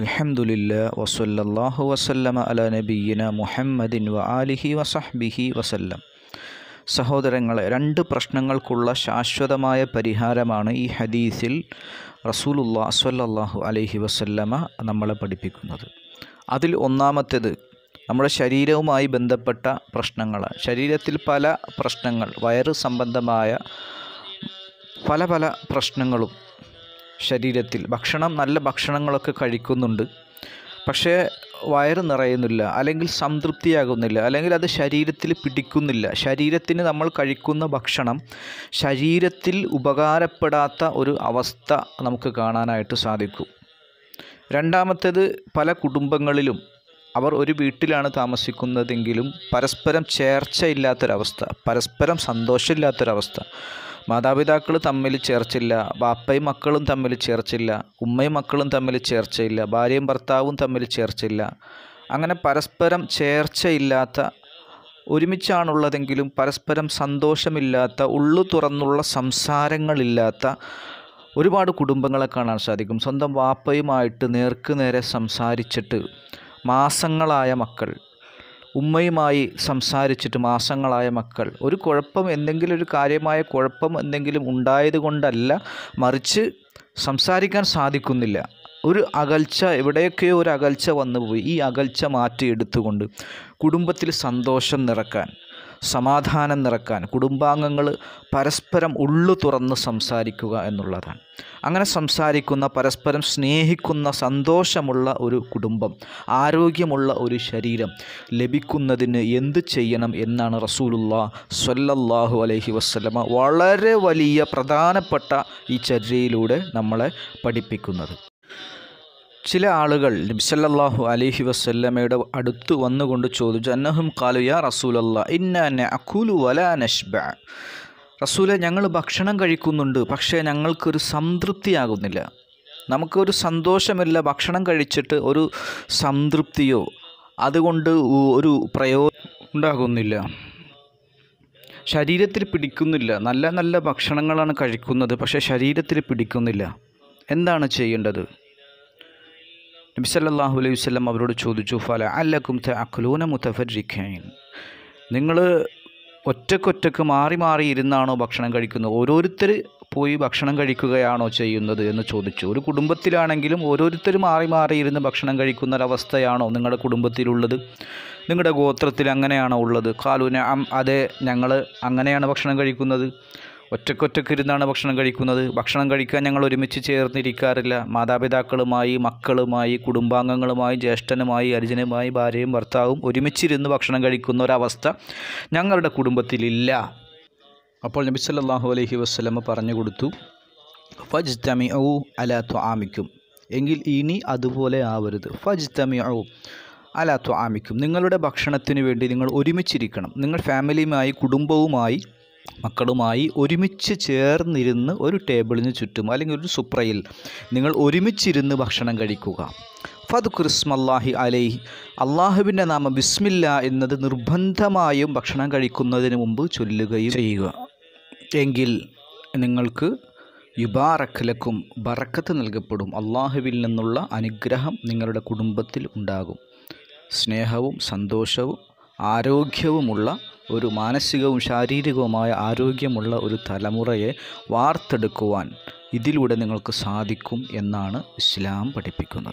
അലഹമുല്ല വസല്ലാഹു വസല്ലമ അല നബീന മുഹമ്മദിൻ വ ആലിഹി വസഹ്ബിഹി വസല്ലം സഹോദരങ്ങളെ രണ്ട് പ്രശ്നങ്ങൾക്കുള്ള ശാശ്വതമായ പരിഹാരമാണ് ഈ ഹദീസിൽ റസൂലുല്ലാ സല്ലാഹു അലഹി വസല്ലമ നമ്മളെ പഠിപ്പിക്കുന്നത് അതിൽ ഒന്നാമത്തേത് നമ്മുടെ ശരീരവുമായി ബന്ധപ്പെട്ട പ്രശ്നങ്ങൾ ശരീരത്തിൽ പല പ്രശ്നങ്ങൾ വയറ് സംബന്ധമായ പല പല പ്രശ്നങ്ങളും ശരീരത്തിൽ ഭക്ഷണം നല്ല ഭക്ഷണങ്ങളൊക്കെ കഴിക്കുന്നുണ്ട് പക്ഷേ വയറ് നിറയുന്നില്ല അല്ലെങ്കിൽ സംതൃപ്തിയാകുന്നില്ല അല്ലെങ്കിൽ അത് ശരീരത്തിൽ പിടിക്കുന്നില്ല ശരീരത്തിന് നമ്മൾ കഴിക്കുന്ന ഭക്ഷണം ശരീരത്തിൽ ഉപകാരപ്പെടാത്ത ഒരു അവസ്ഥ നമുക്ക് കാണാനായിട്ട് സാധിക്കും രണ്ടാമത്തേത് പല കുടുംബങ്ങളിലും അവർ ഒരു വീട്ടിലാണ് താമസിക്കുന്നതെങ്കിലും പരസ്പരം ചേർച്ചയില്ലാത്തൊരവസ്ഥ പരസ്പരം സന്തോഷമില്ലാത്തൊരവസ്ഥ മാതാപിതാക്കൾ തമ്മിൽ ചേർച്ചില്ല ബാപ്പയും മക്കളും തമ്മിൽ ചേർച്ചില്ല ഉമ്മയും മക്കളും തമ്മിൽ ചേർച്ചയില്ല ഭാര്യയും ഭർത്താവും തമ്മിൽ ചേർച്ചില്ല അങ്ങനെ പരസ്പരം ചേർച്ചയില്ലാത്ത ഒരുമിച്ചാണുള്ളതെങ്കിലും പരസ്പരം സന്തോഷമില്ലാത്ത ഉള്ളു തുറന്നുള്ള സംസാരങ്ങളില്ലാത്ത ഒരുപാട് കുടുംബങ്ങളെ കാണാൻ സാധിക്കും സ്വന്തം വാപ്പയുമായിട്ട് നേർക്ക് നേരെ സംസാരിച്ചിട്ട് മാസങ്ങളായ മക്കൾ ഉമ്മയുമായി സംസാരിച്ചിട്ട് മാസങ്ങളായ മക്കൾ ഒരു കുഴപ്പം എന്തെങ്കിലും ഒരു കാര്യമായ കുഴപ്പം എന്തെങ്കിലും ഉണ്ടായത് കൊണ്ടല്ല മറിച്ച് സംസാരിക്കാൻ സാധിക്കുന്നില്ല ഒരു അകൽച്ച എവിടെയൊക്കെയോ ഒരു അകൽച്ച വന്നുപോയി ഈ അകൽച്ച മാറ്റി എടുത്തുകൊണ്ട് കുടുംബത്തിൽ സന്തോഷം നിറക്കാൻ സമാധാനം നിറക്കാൻ കുടുംബാംഗങ്ങൾ പരസ്പരം ഉള്ളു തുറന്ന് സംസാരിക്കുക എന്നുള്ളതാണ് അങ്ങനെ സംസാരിക്കുന്ന പരസ്പരം സ്നേഹിക്കുന്ന സന്തോഷമുള്ള ഒരു കുടുംബം ആരോഗ്യമുള്ള ഒരു ശരീരം ലഭിക്കുന്നതിന് എന്ത് ചെയ്യണം എന്നാണ് റസൂലുള്ള സ്വല്ലല്ലാഹു അലൈഹി വസ്ലമ വളരെ വലിയ പ്രധാനപ്പെട്ട ഈ ചര്യയിലൂടെ നമ്മളെ പഠിപ്പിക്കുന്നത് ചില ആളുകൾ നബ്സല്ലാഹു അലഹി വസ്ല്ലമയുടെ അടുത്ത് വന്നുകൊണ്ട് ചോദിച്ചു അന്നഹും കാലു യാ റസൂലല്ല ഇന്ന അക്കൂലു വലാ നഷ്ബ റസൂലെ ഞങ്ങൾ ഭക്ഷണം കഴിക്കുന്നുണ്ട് പക്ഷേ ഞങ്ങൾക്കൊരു സംതൃപ്തിയാകുന്നില്ല നമുക്കൊരു സന്തോഷമില്ല ഭക്ഷണം കഴിച്ചിട്ട് ഒരു സംതൃപ്തിയോ അതുകൊണ്ട് ഒരു പ്രയോ ഉണ്ടാകുന്നില്ല ശരീരത്തിൽ പിടിക്കുന്നില്ല നല്ല നല്ല ഭക്ഷണങ്ങളാണ് കഴിക്കുന്നത് പക്ഷേ ശരീരത്തിൽ പിടിക്കുന്നില്ല എന്താണ് ചെയ്യേണ്ടത് നബി സല്ലാഹു അലൈഹി വല്ലം അവരോട് ചോദിച്ചു ഫല അല്ലക്കും അഖ്ലൂന മുത്തഫരിഖൈൻ നിങ്ങൾ ഒറ്റക്കൊറ്റക്ക് മാറി മാറി ഇരുന്നാണോ ഭക്ഷണം കഴിക്കുന്നത് ഓരോരുത്തർ പോയി ഭക്ഷണം കഴിക്കുകയാണോ ചെയ്യുന്നത് എന്ന് ചോദിച്ചു ഒരു കുടുംബത്തിലാണെങ്കിലും ഓരോരുത്തർ മാറി മാറി ഇരുന്ന് ഭക്ഷണം കഴിക്കുന്ന ഒരവസ്ഥയാണോ നിങ്ങളുടെ കുടുംബത്തിലുള്ളത് നിങ്ങളുടെ ഗോത്രത്തിൽ അങ്ങനെയാണോ ഉള്ളത് കാലുന അതെ ഞങ്ങൾ അങ്ങനെയാണ് ഭക്ഷണം കഴിക്കുന്നത് ഒറ്റക്കൊറ്റക്കിരുന്നാണ് ഭക്ഷണം കഴിക്കുന്നത് ഭക്ഷണം കഴിക്കാൻ ഞങ്ങൾ ഒരുമിച്ച് ചേർന്നിരിക്കാറില്ല മാതാപിതാക്കളുമായി മക്കളുമായി കുടുംബാംഗങ്ങളുമായി ജ്യേഷ്ഠനുമായി അരിജനുമായി ഭാര്യയും ഭർത്താവും ഒരുമിച്ചിരുന്ന് ഭക്ഷണം കഴിക്കുന്ന ഒരവസ്ഥ ഞങ്ങളുടെ കുടുംബത്തിലില്ല അപ്പോൾ നബി സല്ലാഹു അലൈഹി വസ്ലമ പറഞ്ഞു കൊടുത്തു തമി ഔ അലാത്തു ആമിക്കും എങ്കിൽ ഇനി അതുപോലെ ആവരുത് തമി ഔ അലാത്തു ആമിക്കും നിങ്ങളുടെ ഭക്ഷണത്തിന് വേണ്ടി നിങ്ങൾ ഒരുമിച്ചിരിക്കണം നിങ്ങൾ ഫാമിലിയുമായി കുടുംബവുമായി മക്കളുമായി ഒരുമിച്ച് ചേർന്നിരുന്ന് ഒരു ടേബിളിന് ചുറ്റും അല്ലെങ്കിൽ ഒരു സുപ്രയിൽ നിങ്ങൾ ഒരുമിച്ചിരുന്ന് ഭക്ഷണം കഴിക്കുക ഫത് ക്രിസ്മല്ലാഹി അലൈഹി അള്ളാഹുവിൻ്റെ നാമം ബിസ്മില്ല എന്നത് നിർബന്ധമായും ഭക്ഷണം കഴിക്കുന്നതിന് മുമ്പ് ചൊല്ലുകയും ചെയ്യുക എങ്കിൽ നിങ്ങൾക്ക് യുബാറക്കലക്കും ബറക്കത്ത് നൽകപ്പെടും അള്ളാഹുവിൽ നിന്നുള്ള അനുഗ്രഹം നിങ്ങളുടെ കുടുംബത്തിൽ ഉണ്ടാകും സ്നേഹവും സന്തോഷവും ആരോഗ്യവുമുള്ള ഒരു മാനസികവും ശാരീരികവുമായ ആരോഗ്യമുള്ള ഒരു തലമുറയെ വാർത്തെടുക്കുവാൻ ഇതിലൂടെ നിങ്ങൾക്ക് സാധിക്കും എന്നാണ് ഇസ്ലാം പഠിപ്പിക്കുന്നത്